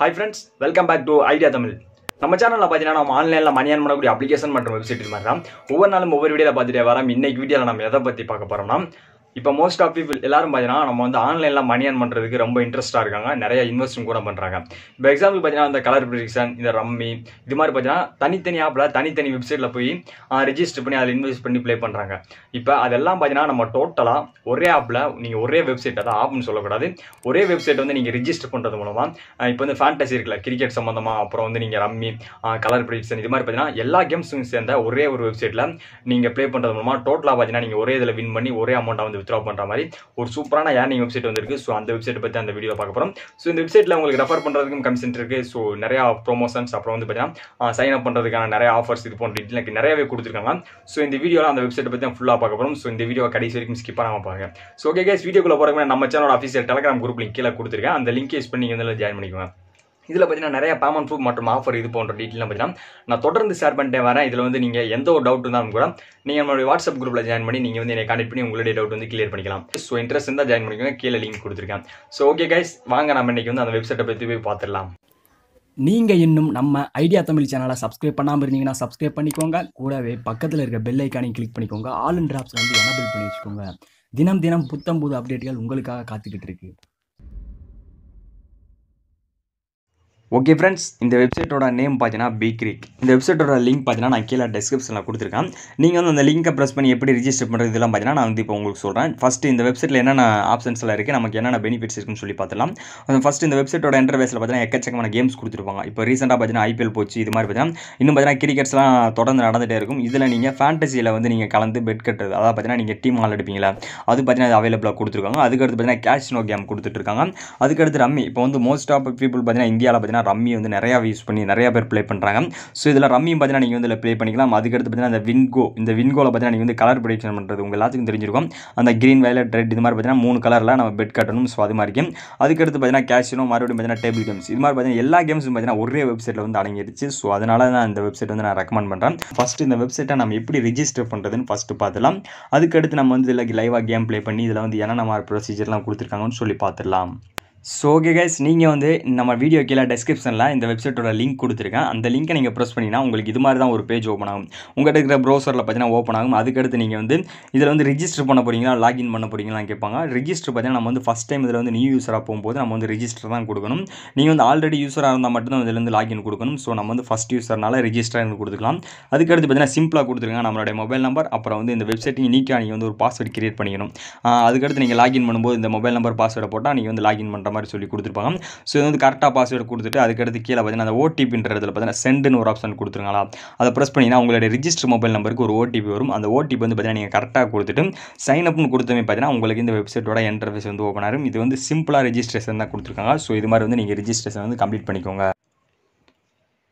hi friends welcome back to Idea Tamil நம்ம சேனலில் பார்த்தீங்கன்னா நம்ம ஆன்லைனில் மணி பண்ணக்கூடிய அப்ளிகேஷன் மற்றும் வெப்சைட் மாதிரி தான் ஒவ்வொரு நாளும் ஒவ்வொரு வீடியோவில் பார்த்துட்டே வரோம் இன்னைக்கு வீடியோவில் நம்ம எதை பற்றி பார்க்க போகிறோம்னா இப்போ மோஸ்ட் ஆஃப் பீப்புள் எல்லாரும் பார்த்தீங்கன்னா நம்ம வந்து ஆன்லைனில் மணி ஏர்ன் பண்ணுறதுக்கு ரொம்ப இன்ட்ரெஸ்ட்டாக இருக்காங்க நிறைய இன்வெஸ்ட்மெண்ட் கூட பண்ணுறாங்க இப்போ எக்ஸாம்பிள் பார்த்தீங்கன்னா இந்த கலர் ப்ரிடிக்ஷன் இந்த ரம்மி இது மாதிரி பார்த்தீங்கன்னா தனித்தனி ஆப்பில் தனித்தனி வெப்சைட்டில் போய் ரிஜிஸ்டர் பண்ணி அதில் இன்வெஸ்ட் பண்ணி ப்ளே பண்ணுறாங்க இப்போ அதெல்லாம் பார்த்தீங்கன்னா நம்ம டோட்டலாக ஒரே ஆப்பில் நீங்கள் ஒரே வெப்சைட் அதான் ஆப்னு சொல்லக்கூடாது ஒரே வெப்சைட் வந்து நீங்கள் ரிஜிஸ்டர் பண்ணுறது மூலமாக இப்போ வந்து ஃபேண்டசி இருக்குல்ல கிரிக்கெட் சம்மந்தமாக அப்புறம் வந்து நீங்கள் ரம்மி கலர் ப்ரிடிக்ஷன் இது மாதிரி பார்த்தீங்கன்னா எல்லா கேம்ஸும் சேர்ந்த ஒரே ஒரு வெப்சைட்டில் நீங்கள் ப்ளே பண்ணுறது மூலமாக டோட்டலாக பார்த்தீங்கன்னா நீங்கள் ஒரே இதில் வின் பண்ணி ஒரே அமௌண்ட்டாக வந்து வித்ரா பண்ணுற மாதிரி ஒரு சூப்பரான ஏர்னிங் வெப்சைட் வந்திருக்கு ஸோ அந்த வெப்சைட் பற்றி அந்த வீடியோ பார்க்க போகிறோம் ஸோ இந்த வெப்சைட்டில் உங்களுக்கு ரெஃபர் பண்ணுறதுக்கும் கமிஷன் இருக்குது ஸோ நிறையா ப்ரொமோஷன்ஸ் அப்புறம் வந்து பார்த்தீங்கன்னா சைன் அப் பண்ணுறதுக்கான நிறைய ஆஃபர்ஸ் இது போன்ற எனக்கு நிறையவே கொடுத்துருக்காங்க ஸோ இந்த வீடியோவில் அந்த வெப்சைட் பற்றி ஃபுல்லாக பார்க்க போகிறோம் ஸோ இந்த வீடியோ கடைசி வரைக்கும் ஸ்கிப் பண்ணாமல் பாருங்க ஸோ ஓகே கேஸ் வீடியோக்குள்ளே போகிறதுக்கு நம்ம channel official Telegram group link கீழே கொடுத்துருக்கேன் அந்த லிங்க் யூஸ் பண்ணி இதில் ஜாயின் பண்ணிக்கோங்க இதில் பார்த்தீங்கன்னா நிறைய பேமெண்ட் ப்ரூஃப் மற்றும் ஆஃபர் இது போன்ற டீட்டெயிலாம் பார்த்தீங்கன்னா நான் தொடர்ந்து ஷேர் பண்ணிட்டே வரேன் இதில் வந்து நீங்கள் எந்த ஒரு டவுட் இருந்தாலும் கூட நீங்கள் என்னுடைய வாட்ஸ்அப் குரூப்பில் ஜாயின் பண்ணி நீங்கள் வந்து என்னை கனெக்ட் பண்ணி உங்களுடைய டவுட் வந்து கிளியர் பண்ணிக்கலாம் ஸோ இன்ட்ரெஸ்ட் இருந்தால் ஜாயின் பண்ணிக்கோங்க கீழே லிங்க் கொடுத்துருக்கேன் ஸோ ஓகே கைஸ் வாங்க நம்ம இன்றைக்கி வந்து அந்த வெப்சைட்டை பற்றி போய் பார்த்துடலாம் நீங்கள் இன்னும் நம்ம ஐடியா தமிழ் சேனலை சப்ஸ்கிரைப் பண்ணாமல் இருந்தீங்கன்னா சப்ஸ்கிரைப் பண்ணிக்கோங்க கூடவே பக்கத்தில் இருக்க பெல் ஐக்கானையும் கிளிக் பண்ணிக்கோங்க ஆல் அண்ட் ட்ராப்ஸ் வந்து எனபிள் பண்ணி வச்சுக்கோங்க தினம் தினம் புத்தம் புது அப்டேட்டுகள் உங்களுக்காக காத்துக்கிட்டு இருக்கு ஓகே ஃப்ரெண்ட்ஸ் இந்த வெப்சைட்டோட நேம் பார்த்தீங்கன்னா பீக்ரிக் இந்த வெப்சைட்டோட லிங்க் பார்த்தீங்கன்னா நான் கீழே டிஸ்கிரிப்ஷனில் கொடுத்துருக்கேன் நீங்கள் வந்து அந்த லிங்கை ப்ரெஸ் பண்ணி எப்படி ரிஜிஸ்டர் பண்ணுறது இதெல்லாம் பார்த்தீங்கன்னா நான் வந்து இப்போ உங்களுக்கு சொல்கிறேன் ஃபஸ்ட் இந்த வெப்சைட்டில் என்னென்ன ஆப்ஷன்ஸ்லாம் இருக்குது நமக்கு என்னென்ன பெனிஃபிட்ஸ் இருக்குன்னு சொல்லி பார்த்துலாம் ஃபஸ்ட் இந்த வெப்சைட்டோட இன்டர்வேஸில் பார்த்தீங்கன்னா எக்கச்சக்கமான கேம்ஸ் கொடுத்துருப்பாங்க இப்போ ரீசெண்டாக பார்த்தீங்கன்னா ஐபிஎல் போச்சு இது மாதிரி பார்த்தீங்கன்னா இன்னும் பார்த்தீங்கன்னா கிரிக்கெட்ஸ்லாம் தொடர்ந்து நடந்துகிட்டே இருக்கும் இதில் நீங்கள் ஃபேண்டசியில் வந்து நீங்கள் கலந்து பெட் கட்டுறது அதாவது பார்த்தீங்கன்னா நீங்கள் டீம் ஆள் எடுப்பீங்களா அது பார்த்தீங்கன்னா அது அவைலபிளாக கொடுத்துருக்காங்க அதுக்கடுத்து பார்த்தீங்கன்னா கேஷ்னோ கேம் இருக்காங்க அதுக்கடுத்து ரம்மி இப்போ வந்து மோஸ்ட் ஆஃப் பீப்புள் பார்த்தீங்கன்னா இந்தியாவில் பார்த்தீங்கன்னா பார்த்தீங்கன்னா ரம்மி வந்து நிறையா யூஸ் பண்ணி நிறையா பேர் ப்ளே பண்ணுறாங்க ஸோ இதில் ரம்மியும் பார்த்தீங்கன்னா நீங்கள் வந்து ப்ளே பண்ணிக்கலாம் அதுக்கடுத்து பார்த்தீங்கன்னா அந்த விண்கோ இந்த விண்கோவில் பார்த்தீங்கன்னா நீங்கள் வந்து கலர் ப்ரொடிக்ஷன் பண்ணுறது உங்கள் எல்லாத்துக்கும் தெரிஞ்சிருக்கும் அந்த க்ரீன் வயலட் ரெட் இது மாதிரி பார்த்தீங்கன்னா மூணு கலரில் நம்ம பெட் கட்டணும் ஸோ அது மாதிரி கேம் அதுக்கடுத்து பார்த்தீங்கன்னா கேஷினோ மறுபடியும் பார்த்தீங்கன்னா டேபிள் கேம்ஸ் இது மாதிரி பார்த்தீங்கன்னா எல்லா கேம்ஸும் பார்த்தீங்கன்னா ஒரே வெப்சைட்டில் வந்து அடங்கிடுச்சு ஸோ அதனால் தான் இந்த வெப்சைட் வந்து நான் ரெக்கமெண்ட் பண்ணுறேன் ஃபஸ்ட்டு இந்த வெப்சைட்டை நம்ம எப்படி ரிஜிஸ்டர் பண்ணுறதுன்னு ஃபஸ்ட்டு பார்த்துலாம் அதுக்கடுத்து நம்ம வந்து இதில் லைவாக கேம் ப்ளே பண்ணி இதில் வந்து என்னென்ன மாதிரி ப்ரொசீஜர்லாம் கொடுத்துருக்காங்கன்னு சொல்லி பார்த்துடலாம் ஸோ ஓகே கைஸ் நீங்கள் வந்து நம்ம வீடியோ கீழே டிஸ்கிரிப்ஷனில் இந்த வெப்சைட்டோட லிங்க் கொடுத்துருக்கேன் அந்த லிங்க்கை நீங்கள் ப்ரெஸ் பண்ணினா உங்களுக்கு இது மாதிரி தான் ஒரு பேஜ் ஓப்பன் ஆகும் உங்கள்கிட்ட இருக்கிற ப்ரௌசரில் பார்த்தீங்கன்னா ஓப்பன் ஆகும் அதுக்கடுத்து நீங்கள் வந்து இதில் வந்து ரிஜிஸ்டர் பண்ண போகிறீங்களா லாகின் பண்ண போகிறீங்களா கேட்பாங்க ரிஜிஸ்டர் பார்த்தீங்கன்னா நம்ம வந்து ஃபஸ்ட் டைம் இதில் வந்து நியூ யூஸராக போகும்போது நம்ம வந்து ரிஜிஸ்டர் தான் கொடுக்கணும் நீங்கள் வந்து ஆல்ரெடி யூஸராக இருந்தால் மட்டும்தான் இதிலேருந்து லாகின் கொடுக்கணும் ஸோ நம்ம வந்து ஃபஸ்ட் யூஸர்னால ரிஜிஸ்டர் கொடுத்துக்கலாம் அதுக்கடுத்து பார்த்தீங்கன்னா சிம்பிளாக கொடுத்துருங்க நம்மளுடைய மொபைல் நம்பர் அப்புறம் வந்து இந்த வெப்சைட் நீங்கள் நீங்கள் வந்து ஒரு பாஸ்வேர்டு கிரியேட் பண்ணிக்கணும் அதுக்கடுத்து நீங்கள் லாகின் பண்ணும்போது இந்த மொபைல் நம்பர் பாஸ்வேர்டை போட்டால் நீங்கள் வந்து லாகின் பண்ணுறோம் பண்ணுற மாதிரி சொல்லி கொடுத்துருப்பாங்க ஸோ இது வந்து கரெக்டாக பாஸ்வேர்டு கொடுத்துட்டு அதுக்கடுத்து கீழே பார்த்தீங்கன்னா அந்த ஓடிபின்ற பார்த்தீங்கன்னா சென்டுன்னு ஒரு ஆப்ஷன் கொடுத்துருங்களா அதை ப்ரெஸ் பண்ணிங்கன்னா உங்களுடைய ரிஜிஸ்டர் மொபைல் நம்பருக்கு ஒரு ஓடிபி வரும் அந்த ஓடிபி வந்து பார்த்தீங்கன்னா நீங்கள் கரெக்டாக கொடுத்துட்டு சைன் அப்னு கொடுத்தமே பார்த்தீங்கன்னா உங்களுக்கு இந்த வெப்சைட்டோட இன்டர்ஃபேஸ் வந்து ஓப்பன் ஆகும் இது வந்து சிம்பிளாக ரிஜிஸ்ட்ரேஷன் தான் கொடுத்துருக்காங்க ஸோ இது மாதிரி வந்து நீங்கள் ரிஜிஸ்ட்ரேஷன் வந்து கம்ப்ளீட் பண்ணிக்கோங்க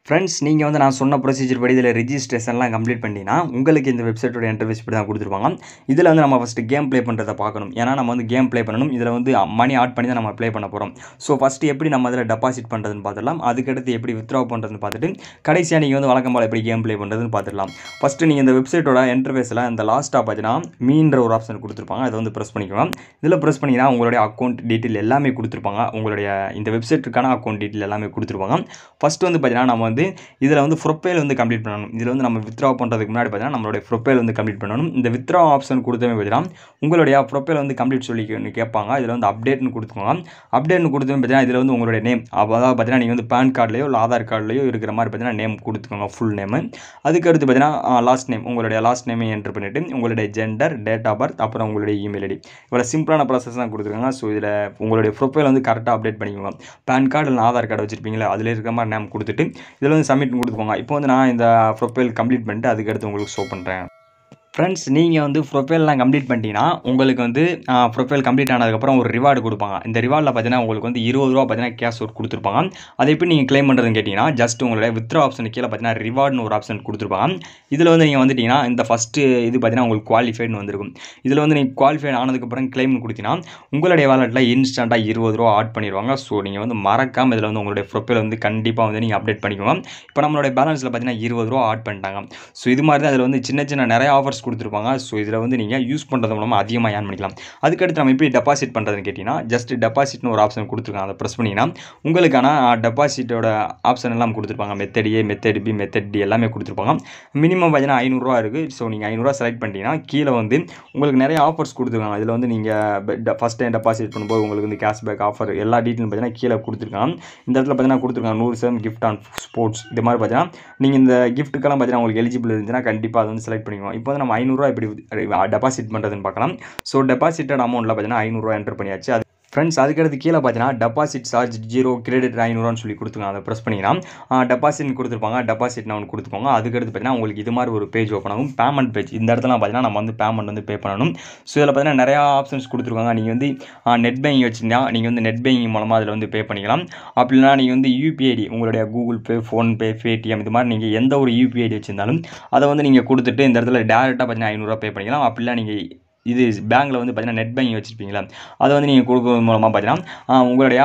ஃப்ரெண்ட்ஸ் நீங்கள் வந்து நான் சொன்ன ப்ரொசீஜர் படி இதில் ரிஜிஸ்ட்ரேஷன்லாம் கம்ப்ளீட் பண்ணினா உங்களுக்கு இந்த வெப்சைட்டோட இன்டர்வியூஸ் படி தான் கொடுத்துருவாங்க இதில் வந்து நம்ம ஃபஸ்ட்டு கேம் ப்ளே பண்ணுறதை பார்க்கணும் ஏன்னா நம்ம வந்து கேம் ப்ளே பண்ணணும் இதில் வந்து மணி ஆட் பண்ணி தான் நம்ம ப்ளே பண்ண போகிறோம் ஸோ ஃபஸ்ட்டு எப்படி நம்ம அதில் டெபாசிட் பண்ணுறதுன்னு பார்த்துடலாம் அதுக்கடுத்து எப்படி வித்ரா பண்ணுறதுன்னு பார்த்துட்டு கடைசியாக நீங்கள் வந்து வழக்கம் போல் எப்படி கேம் ப்ளே பண்ணுறதுன்னு பார்த்துடலாம் ஃபஸ்ட்டு நீங்கள் இந்த வெப்சைட்டோட இன்டர்வியூஸில் இந்த லாஸ்ட்டாக பார்த்தீங்கன்னா மீன்ற ஒரு ஆப்ஷன் கொடுத்துருப்பாங்க அதை வந்து ப்ரெஸ் பண்ணிக்கலாம் இதில் ப்ரெஸ் பண்ணிங்கன்னா உங்களுடைய அக்கௌண்ட் டீட்டெயில் எல்லாமே கொடுத்துருப்பாங்க உங்களுடைய இந்த வெப்சைட்டுக்கான அக்கௌண்ட் டீட்டெயில் எல்லாமே கொடுத்துருவாங்க ஃபஸ்ட்டு வந்து பார்த்தீங்கன்னா நம்ம வந்து வந்து இதில் வந்து ப்ரொஃபைல் வந்து கம்ப்ளீட் பண்ணணும் இதில் வந்து நம்ம வித்ரா பண்ணுறதுக்கு முன்னாடி பார்த்தீங்கன்னா நம்மளுடைய ப்ரொஃபைல் வந்து கம்ப்ளீட் பண்ணணும் இந்த வித்ரா ஆப்ஷன் கொடுத்தமே பார்த்தீங்கன்னா உங்களுடைய ப்ரொஃபைல் வந்து கம்ப்ளீட் சொல்லி கேட்பாங்க இதில் வந்து அப்டேட்னு கொடுத்துக்கோங்க அப்டேட்னு கொடுத்தவங்க பார்த்தீங்கன்னா இதில் வந்து உங்களுடைய நேம் அதாவது பார்த்தீங்கன்னா நீங்கள் வந்து பேன் கார்டுலையோ இல்லை ஆதார் கார்டுலையோ இருக்கிற மாதிரி பார்த்தீங்கன்னா நேம் கொடுத்துக்கோங்க ஃபுல் நேமு அதுக்கடுத்து பார்த்தீங்கன்னா லாஸ்ட் நேம் உங்களுடைய லாஸ்ட் நேமே என்ட்ரு பண்ணிவிட்டு உங்களுடைய ஜெண்டர் டேட் ஆஃப் பர்த் அப்புறம் உங்களுடைய இமெயில் ஐடி இவ்வளோ சிம்பிளான ப்ராசஸ் தான் கொடுத்துருக்காங்க ஸோ இதில் உங்களுடைய ப்ரொஃபைல் வந்து கரெக்டாக அப்டேட் பண்ணிக்கோங்க பேன் கார்டு இல்லை ஆதார் கார்டு வச்சுருப்பீங்களா அதில் இருக்கிற மாதிரி நேம் கொடுத்துட்டு இதில் வந்து சப்மிட் கொடுத்துக்கோங்க இப்போ வந்து நான் இந்த ப்ரொஃபைல் கம்ப்ளீட் பண்ணிட்டு அதுக்கடுத்து உங்களுக்கு ஷோ பண்ணுறேன் ஃப்ரெண்ட்ஸ் நீங்கள் வந்து ப்ரொஃபைல்லாம் கம்ப்ளீட் பண்ணிட்டீங்கன்னா உங்களுக்கு வந்து ப்ரொஃபைல் கம்ப்ளீட் ஆனதுக்கப்புறம் ஒரு ரிவார்டு கொடுப்பாங்க இந்த ரிவார்டில் பார்த்தீங்கன்னா உங்களுக்கு வந்து இருபது ரூபா பார்த்தீங்கன்னா கேஷ் ஒரு கொடுத்துருப்பாங்க அதை எப்படி நீங்கள் கிளைம் பண்ணுறதுன்னு கேட்டிங்கன்னா ஜஸ்ட் உங்களுடைய வித்ரா ஆப்ஷன் கீழே பார்த்தீங்கன்னா ரிவார்டுன்னு ஒரு ஆப்ஷன் கொடுத்துருப்பாங்க இதில் வந்து நீங்கள் வந்துட்டிங்கன்னா இந்த ஃபஸ்ட்டு இது பார்த்தீங்கன்னா உங்களுக்கு குவாலிஃபைடுன்னு வந்திருக்கும் இதில் வந்து நீங்கள் குவாலிஃபைட் ஆனதுக்கப்புறம் கிளைம்னு கொடுத்தீங்கன்னா உங்களுடைய வாலெட்டில் இன்ஸ்டண்ட்டாக இருபது ரூபா ஆட் பண்ணிடுவாங்க ஸோ நீங்கள் வந்து மறக்காமல் இதில் வந்து உங்களுடைய ப்ரொஃபைல் வந்து கண்டிப்பாக வந்து நீங்கள் அப்டேட் பண்ணிக்குவோம் இப்போ நம்மளுடைய பேலன்ஸில் பார்த்தீங்கன்னா இருபது ரூபா ஆட் பண்ணிட்டாங்க ஸோ இது மாதிரி தான் அதில் வந்து சின்ன சின்ன நிறைய ஆஃபர்ஸ் நம்பர்ஸ் கொடுத்துருப்பாங்க ஸோ இதில் வந்து நீங்கள் யூஸ் பண்ணுறது மூலமாக அதிகமாக ஏன் பண்ணிக்கலாம் அதுக்கடுத்து நம்ம எப்படி டெபாசிட் பண்ணுறதுன்னு கேட்டிங்கன்னா ஜஸ்ட் டெபாசிட்னு ஒரு ஆப்ஷன் கொடுத்துருக்காங்க அதை ப்ரெஸ் பண்ணிங்கன்னா உங்களுக்கான டெபாசிட்டோட ஆப்ஷன் எல்லாம் கொடுத்துருப்பாங்க method A method B method D எல்லாமே கொடுத்துருப்பாங்க மினிமம் பார்த்தீங்கன்னா ஐநூறுரூவா இருக்குது ஸோ நீங்கள் ஐநூறுரூவா செலக்ட் பண்ணிட்டீங்கன்னா கீழே வந்து உங்களுக்கு நிறைய ஆஃபர்ஸ் கொடுத்துருக்காங்க இதில் வந்து நீங்கள் ஃபஸ்ட் டைம் டெபாசிட் பண்ணும்போது உங்களுக்கு வந்து கேஷ்பேக் ஆஃபர் எல்லா டீட்டெயிலும் பார்த்தீங்கன்னா கீழே கொடுத்துருக்காங்க இந்த இடத்துல பார்த்தீங்கன்னா கொடுத்துருக்காங்க நூறு சதவீதம் கிஃப்ட் ஆன் ஸ்போர்ட்ஸ் இது மாதிரி பார்த்தீங்கன்னா நீங்கள் இந்த கிஃப்ட்டுக்கெல்லாம் பார்த்தீங்கன்னா உங்களுக்கு எலிஜிபிள் இருந்துச்சுன்னா கண்டிப்பாக அதை வந்து செலக்ட் பண்ணிக்கணும் இப்போ வந்து நம்ம ஐநூறுரூவா இப்படி டெபாசிட் பண்ணுறதுன்னு பார்க்கலாம் ஸோ டெபாசிட்டட் அமௌண்ட்டில் பார்த்தீங்கன்னா ஐநூறுரூவா என்டர் பண்ணியாச்சு அது ஃப்ரெண்ட்ஸ் அதுக்கடுத்து கீழே பார்த்தீங்கன்னா டெபாசிட் சார்ஜ் ஜீரோ கிரெடிட் ஐநூறுவான்னு சொல்லி கொடுத்துருக்காங்க அதை ப்ரெஸ் பண்ணிங்கன்னா டெபாசிட் கொடுத்துருப்பாங்க டெபாசிட் நான் ஒன்று கொடுத்துக்கோங்க அதுக்கடுத்து பார்த்தீங்கன்னா உங்களுக்கு இது மாதிரி ஒரு பேஜ் ஓப்பன் ஆகும் பேமெண்ட் பேஜ் இந்த இடத்துல பார்த்தீங்கன்னா நம்ம வந்து பேமெண்ட் வந்து பே பண்ணணும் ஸோ இதில் பார்த்தீங்கன்னா நிறையா ஆப்ஷன்ஸ் கொடுத்துருக்காங்க நீங்கள் வந்து நெட் பேங்கிங் வச்சுருந்தா நீங்கள் வந்து நெட் பேங்கிங் மூலமாக அதில் வந்து பே பண்ணிக்கலாம் அப்படின்னா நீங்கள் வந்து யூபிஐடி உங்களுடைய கூகுள் பே ஃபோன்பே பேடிஎம் இது மாதிரி நீங்கள் எந்த ஒரு யூபிஐடி வச்சுருந்தாலும் அதை வந்து நீங்கள் கொடுத்துட்டு இந்த இடத்துல டேரெக்டாக பார்த்தீங்கன்னா ஐநூறுரூவா பே பண்ணிக்கலாம் அப்படிலாம் நீங்கள் இது பேங்கில் வந்து பார்த்தீங்கன்னா நெட் பேங்கிங் வச்சுருப்பீங்களா அதை வந்து நீங்கள் கொடுக்குறது மூலமாக பார்த்தீங்கன்னா உங்களுடைய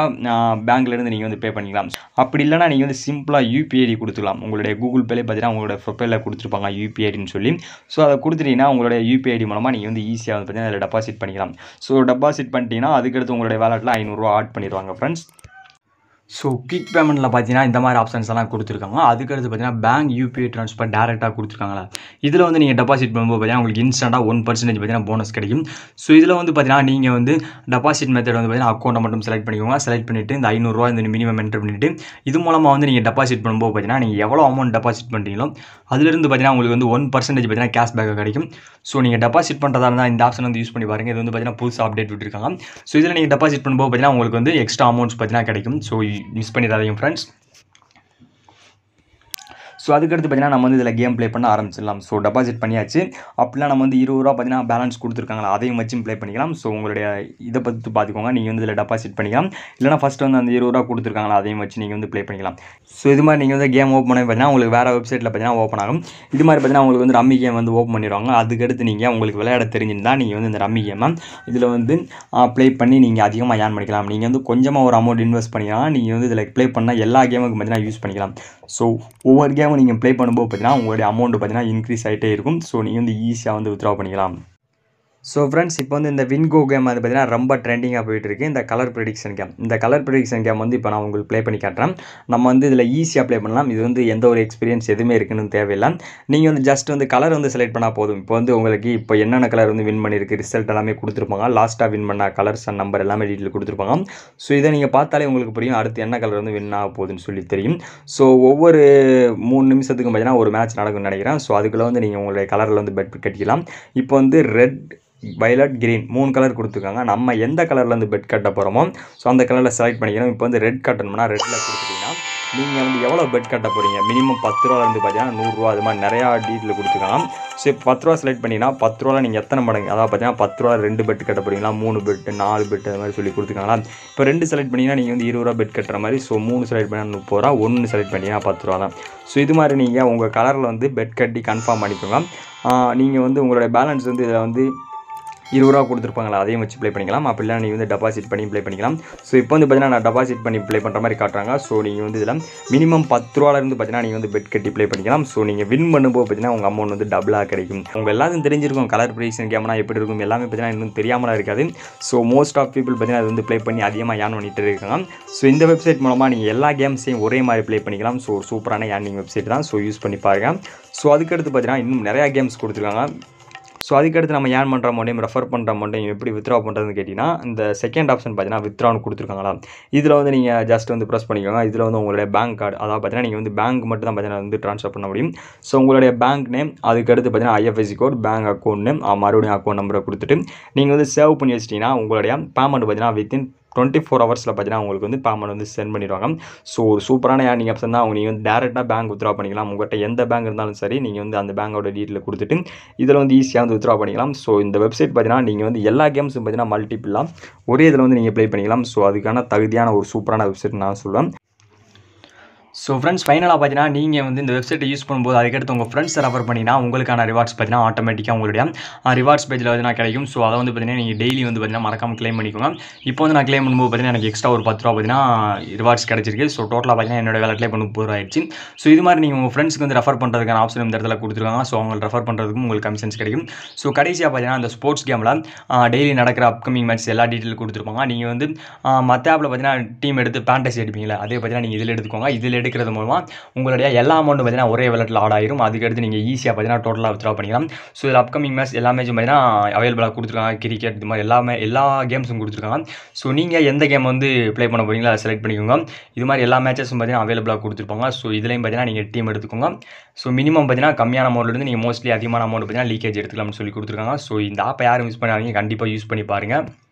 பேங்க்லேருந்து நீங்கள் வந்து பே பண்ணிக்கலாம் அப்படி இல்லைனா நீங்கள் வந்து சிம்பிளாக யூபிஐடி கொடுத்துக்கலாம் உங்களுடைய கூகுள் பேலே பார்த்தீங்கன்னா உங்களோட ப்ரொஃபைலில் கொடுத்துருப்பாங்க யூபிஐடின்னு சொல்லி ஸோ அதை கொடுத்துட்டீங்கன்னா உங்களுடைய யூபிஐடி மூலமாக நீங்கள் வந்து ஈஸியாக வந்து பார்த்தீங்கன்னா அதில் டெபாசிட் பண்ணிக்கலாம் ஸோ டெபாசிட் பண்ணிட்டீங்கன்னா அதுக்கடுத்து உங்களுடைய வேலெட்டில் ஐநூறுரூவா ஆட் பண்ணிடுவாங்க ஃப்ரெண்ட்ஸ் ஸோ கிக் பேமெண்ட்டில் பார்த்தீங்கன்னா இந்த மாதிரி ஆப்ஷன்ஸ் எல்லாம் கொடுத்துருக்காங்க அதுக்கடுத்து பார்த்தீங்கன்னா பேங்க் யூபிஐ ட்ரான்ஸ்ஃபர் டேரெக்டாக கொடுத்துருக்காங்களா இதில் வந்து நீங்கள் டெபாசிட் பண்ணும்போது பார்த்தீங்கன்னா உங்களுக்கு இன்ஸ்டண்ட்டாக ஒன் பர்சன்டேஜ் பார்த்தீங்கன்னா போனஸ் கிடைக்கும் ஸோ இதில் வந்து பார்த்தீங்கன்னா நீங்கள் வந்து டெபாசிட் மெத்தட் வந்து பார்த்தீங்கன்னா அக்கௌண்ட்டை மட்டும் செலக்ட் பண்ணிக்கோங்க செலக்ட் பண்ணிவிட்டு இந்த ஐநூறுரூவா இந்த மினிமம் என்டர் பண்ணிவிட்டு இது மூலமாக வந்து நீங்கள் டெபாசிட் பண்ணும்போது பார்த்தீங்கன்னா நீங்கள் எவ்வளோ அமௌண்ட் டெபாசிட் பண்ணுறீங்களோ அதிலிருந்து பார்த்தீங்கன்னா உங்களுக்கு வந்து ஒன் பர்சன்டேஜ் பார்த்தீங்கன்னா கேஷ்பேக் கிடைக்கும் ஸோ நீங்கள் டெபாசிட் பண்ணுறதா இருந்தால் இந்த ஆப்ஷன் வந்து யூஸ் பண்ணி பாருங்கள் இது வந்து பார்த்தீங்கன்னா புதுசாக அப்டேட் விட்டுருக்காங்க ஸோ இதில் நீங்கள் டெபாசிட் பண்ணும்போது பார்த்தீங்கன்னா உங்களுக்கு வந்து எக்ஸ்ட்ரா அமௌண்ட்ஸ் பார்த்தீங்கன்னா கிடைக்கும் ஸோ மிஸ் பண்ணிடாதீங்க ஃப்ரெண்ட்ஸ் ஸோ அதுக்கடுத்து பார்த்தீங்கன்னா நம்ம வந்து இதில் கேம் ப்ளே பண்ண ஆரம்பிச்சிடலாம் ஸோ டெபாசிட் பண்ணியாச்சு அப்படிலாம் நம்ம வந்து இருபது ரூபா பார்த்தீங்கன்னா பேலன்ஸ் கொடுத்துருக்காங்களா அதையும் வச்சும் ப்ளே பண்ணிக்கலாம் ஸோ உங்களுடைய இதை பற்றி பார்த்துக்கோங்க நீங்கள் வந்து இதில் டெபாசிட் பண்ணிக்கலாம் இல்லைனா ஃபஸ்ட்டு வந்து அந்த இருபது ரூபா கொடுத்துருக்காங்களா அதையும் வச்சு நீங்கள் வந்து ப்ளே பண்ணிக்கலாம் ஸோ இது மாதிரி நீங்கள் வந்து கேம் ஓப்பன் பண்ணி பார்த்தீங்கன்னா உங்களுக்கு வேறு வெப்சைட்டில் பார்த்தீங்கன்னா ஓப்பன் ஆகும் இது மாதிரி பார்த்தீங்கன்னா உங்களுக்கு வந்து ரம்மி கேம் வந்து ஓப்பன் பண்ணிடுவாங்க அதுக்கடுத்து நீங்கள் உங்களுக்கு விளையாட தெரிஞ்சிருந்தால் நீங்கள் வந்து இந்த ரம்மி கேமை இதில் வந்து ப்ளே பண்ணி நீங்கள் அதிகமாக ஏன் பண்ணிக்கலாம் நீங்கள் வந்து கொஞ்சமாக ஒரு அமௌண்ட் இன்வெஸ்ட் பண்ணிக்கலாம் நீங்கள் வந்து இதில் ப்ளே பண்ணால் எல்லா கேமுக்கும் பார்த்தீங்கன்னா யூஸ் பண்ணிக்கலாம் ஸோ ஒவ்வொரு கேமும் நீங்கள் ப்ளே பண்ணும்போது பார்த்தீங்கன்னா உங்களுடைய அமௌண்ட் பார்த்தீங்கன்னா இன்க்ரீஸ் ஆகிட்டே இருக்கும் ஸோ நீங்கள் வந்து ஈஸியாக வந்து வித்ரா பண்ணிக்கலாம் ஸோ ஃப்ரெண்ட்ஸ் இப்போ வந்து இந்த விண்கோ கேம் வந்து பார்த்திங்கன்னா ரொம்ப ட்ரெண்டிங்காக போயிட்டுருக்கு இந்த கலர் ப்ரெடிக்ஷன் கேம் இந்த கலர் ப்ரெடிக்ஷன் கேம் வந்து இப்போ நான் உங்களுக்கு ப்ளே பண்ணி காட்டுறேன் நம்ம வந்து இதில் ஈஸியாக ப்ளே பண்ணலாம் இது வந்து எந்த ஒரு எக்ஸ்பீரியன்ஸ் எதுவுமே இருக்குன்னு தேவையில்லை நீங்கள் வந்து ஜஸ்ட் வந்து கலர் வந்து செலக்ட் பண்ணால் போதும் இப்போ வந்து உங்களுக்கு இப்போ என்னென்ன கலர் வந்து வின் பண்ணியிருக்கு ரிசல்ட் எல்லாமே கொடுத்துருப்பாங்க லாஸ்ட்டாக வின் பண்ண கலர்ஸ் அண்ட் நம்பர் எல்லாமே டீட்டெயில் கொடுத்துருப்பாங்க ஸோ இதை நீங்கள் பார்த்தாலே உங்களுக்கு புரியும் அடுத்து என்ன கலர் வந்து வின் ஆக போகுதுன்னு சொல்லி தெரியும் ஸோ ஒவ்வொரு மூணு நிமிஷத்துக்கும் பார்த்தீங்கன்னா ஒரு மேட்ச் நடக்கும்னு நினைக்கிறேன் ஸோ அதுக்குள்ளே வந்து நீங்கள் உங்களுடைய கலரில் வந்து பெட் கட்டிக்கலாம் இப்போ வந்து ரெட் வயலட் க்ரீன் மூணு கலர் கொடுத்துருக்காங்க நம்ம எந்த கலர்லேருந்து பெட் கட்ட போகிறோமோ ஸோ அந்த கலரில் செலக்ட் பண்ணிக்கணும் இப்போ வந்து ரெட் கட்டணும்னா ரெட்டில் கொடுத்துட்டிங்கன்னா நீங்கள் வந்து எவ்வளோ பெட் கட்ட போகிறீங்க மினிமம் பத்து ரூபாலேருந்து பார்த்தீங்கன்னா நூறுரூவா அது மாதிரி நிறையா டீட்டில் கொடுத்துக்கலாம் ஸோ பத்து ரூபா செலக்ட் பண்ணிங்கன்னா பத்து ரூபாவில் நீங்கள் எத்தனை மடங்கு அதாவது பார்த்தீங்கன்னா பத்து ரூபா ரெண்டு பெட் கட்ட போகிறீங்களா மூணு பெட் நாலு பெட் அது மாதிரி சொல்லி கொடுத்துக்கலாம் இப்போ ரெண்டு செலக்ட் பண்ணிங்கன்னா நீங்கள் வந்து இருபது ரூபா பெட் கட்டுற மாதிரி ஸோ மூணு செலக்ட் பண்ணால் முப்பது ரூபா ஒன்று செலக்ட் பண்ணிங்கன்னா பத்து ரூபா தான் ஸோ இது மாதிரி நீங்கள் உங்கள் கலரில் வந்து பெட் கட்டி கன்ஃபார்ம் பண்ணிக்கோங்க நீங்கள் வந்து உங்களுடைய பேலன்ஸ் வந்து இதில் வந்து இருபது ரூபா கொடுத்துருப்பாங்களா அதையும் வச்சு ப்ளே பண்ணிக்கலாம் அப்படி இல்லை நீங்கள் வந்து டெபாசிட் பண்ணி ப்ளே பண்ணிக்கலாம் ஸோ இப்போ வந்து பார்த்தீங்கன்னா நான் டெபாசிட் பண்ணி ப்ளே பண்ணுற மாதிரி காட்டுறாங்க ஸோ நீங்கள் வந்து இதில் மினிமம் பத்து ரூபாலேருந்து பார்த்தீங்கன்னா நீங்கள் வந்து பெட் கட்டி ப்ளே பண்ணிக்கலாம் ஸோ நீங்கள் வின் பண்ணும்போது பார்த்தீங்கன்னா உங்கள் அமௌண்ட் வந்து டபுளாக கிடைக்கும் உங்கள் எல்லாத்தையும் தெரிஞ்சிருக்கும் கலர் ப்ரைஸன் கேமனா எப்படி இருக்கும் எல்லாமே பார்த்தீங்கன்னா இன்னும் தெரியாமல் இருக்காது ஸோ மோஸ்ட் ஆஃப் பீப்புள் பார்த்தீங்கன்னா அது வந்து ப்ளே பண்ணி அதிகமாக யான் பண்ணிகிட்டு இருக்காங்க ஸோ இந்த வெப்சைட் மூலமாக நீங்கள் எல்லா கேம்ஸையும் ஒரே மாதிரி ப்ளே பண்ணிக்கலாம் ஸோ ஒரு சூப்பரான ஏர்னிங் வெப்சைட் தான் ஸோ யூஸ் பண்ணி பாருங்கள் ஸோ அதுக்கடுத்து பார்த்தீங்கன்னா இன்னும் நிறையா கேம்ஸ் கொடுத்துருக்காங்க ஸோ அதுக்கடுத்து நம்ம ஏன் பண்ணுற அமௌண்ட்டையும் ரெஃபர் பண்ணுற மட்டும் எப்படி வித்ரா பண்ணுறதுன்னு கேட்டிங்கன்னா இந்த செகண்ட் ஆப்ஷன் பார்த்தீங்கன்னா வித்ரான்னு கொடுத்துருக்காங்களா இதில் வந்து நீங்கள் ஜஸ்ட் வந்து ப்ரெஸ் பண்ணிக்கோங்க இதில் வந்து உங்களுடைய பேங்க் கார்டு அதாவது பார்த்தீங்கன்னா நீங்கள் வந்து பேங்க் மட்டும் தான் பார்த்தீங்கன்னா வந்து ட்ரான்ஸ்ஃபர் பண்ண முடியும் ஸோ உங்களுடைய பேங்க் நேம் அதுக்கடுத்து பார்த்தீங்கன்னா IFSC code bank account name மறுபடியும் அக்கௌண்ட் நம்பரை கொடுத்துட்டு நீங்கள் வந்து சேவ் பண்ணி வச்சிட்டிங்கன்னா உங்களுடைய பேமெண்ட் பார்த்தீங்கன்னா வித்தின் டுவெண்ட்டி ஃபோர் ஹவர்ஸில் பார்த்தீங்கன்னா உங்களுக்கு வந்து பேமெண்ட் வந்து சென்ட் பண்ணிடுவாங்க ஸோ ஒரு சூப்பரான ஏர்னிங் ஆப்ஷன் தான் நீங்கள் வந்து டேரெக்டாக பேங்க் வித்ரா பண்ணிக்கலாம் உங்கள்கிட்ட எந்த பேங்க் இருந்தாலும் சரி நீங்கள் வந்து அந்த பேங்கோட டீட்டெயில் கொடுத்துட்டு இதில் வந்து ஈஸியாக வந்து வித்ரா பண்ணிக்கலாம் ஸோ இந்த வெப்சைட் பார்த்தீங்கன்னா நீங்கள் வந்து எல்லா கேம்ஸும் பார்த்தீங்கன்னா மல்டிபிளாக ஒரே இதில் வந்து நீங்கள் ப்ளே பண்ணிக்கலாம் ஸோ அதுக்கான தகுதியான ஒரு சூப்பரான வெப்சைட் நான் சொல்லுவேன் ஸோ ஃப்ரெண்ட்ஸ் ஃபைனலாக பார்த்தீங்கன்னா நீங்கள் வந்து இந்த வெப்சைட்டை யூஸ் பண்ணும்போது அதுக்கடுத்து உங்கள் ஃப்ரெண்ட்ஸ் ரெஃபர் பண்ணிங்கன்னா உங்களுக்கான ரிவார்ட்ஸ் பார்த்தீங்கன்னா ஆட்டோமேட்டிக்காக உங்களுடைய ரிவார்ட்ஸ் பேஜில் வந்து நான் கிடைக்கும் ஸோ அதை வந்து பார்த்தீங்கன்னா நீங்கள் டெய்லி வந்து பார்த்தீங்கன்னா மறக்காமல் க்ளைம் பண்ணிக்கோங்க இப்போ வந்து நான் க்ளைம் பண்ணும்போது பார்த்தீங்கன்னா எனக்கு எக்ஸ்ட்ரா ஒரு பத்து ரூபா பார்த்தீங்கன்னா ரிவார்ட்ஸ் கிடச்சிருக்கு ஸோ டோட்டலாக பார்த்தீங்கன்னா என்னோட வேலட்லேயே இப்போ முப்பது ரூபா ஆயிடுச்சு ஸோ இது மாதிரி நீங்கள் உங்கள் ஃப்ரெண்ட்ஸ்க்கு வந்து ரெஃபர் பண்ணுறதுக்கான ஆப்ஷன் இந்த இடத்துல கொடுத்துருக்காங்க ஸோ அவங்க ரெஃபர் பண்ணுறதுக்கும் உங்களுக்கு கமிஷன்ஸ் கிடைக்கும் ஸோ கடைசியாக பார்த்தீங்கன்னா அந்த ஸ்போர்ட்ஸ் கேமில் டெய்லி நடக்கிற அப்கமிங் மேட்ச் எல்லா டீட்டெயில் கொடுத்துருப்பாங்க நீங்கள் வந்து மற்ற ஆப்பில் பார்த்தீங்கன்னா டீம் எடுத்து பேண்டஸ் எடுப்பீங்களா அதே பார்த்தீங்கன்னா நீங்கள் இதில் எடுத்துக்கோங்க இதில் எடுக்கிறது மூலமாக உங்களுடைய எல்லா அமௌண்ட்டும் பார்த்தீங்கன்னா ஒரே வாலெட்டில் ஆட் ஆயிரும் அதுக்கடுத்து நீங்கள் ஈஸியாக பார்த்தீங்கன்னா டோட்டலாக வித்ரா பண்ணிக்கலாம் ஸோ இதில் அப்கமிங் மேட்ச் எல்லாமே மேட்சும் பார்த்தீங்கன்னா அவைலபிளாக கொடுத்துருக்காங்க கிரிக்கெட் இது மாதிரி எல்லாமே எல்லா கேம்ஸும் கொடுத்துருக்காங்க ஸோ நீங்கள் எந்த கேம் வந்து ப்ளே பண்ண போகிறீங்களோ அதை செலக்ட் பண்ணிக்கோங்க இது மாதிரி எல்லா மேட்சஸும் பார்த்தீங்கன்னா அவைலபிளாக கொடுத்துருப்பாங்க ஸோ இதுலேயும் பார்த்தீங்கன்னா நீங்கள் டீம் எடுத்துக்கோங்க ஸோ மினிமம் பார்த்தீங்கன்னா கம்மியான அமௌண்ட்லேருந்து நீங்கள் மோஸ்ட்லி அதிகமான அமௌண்ட் பார்த்தீங்கன்னா லீக்கேஜ் எடுத்துக்கலாம்னு சொல்லி கொடுத்துருக்காங்க ஸோ இந்த ஆப்பை யாரும் யூஸ் பண்ணாதீங்க கண்டிப்பாக யூஸ் பண்ணி பாருங்கள்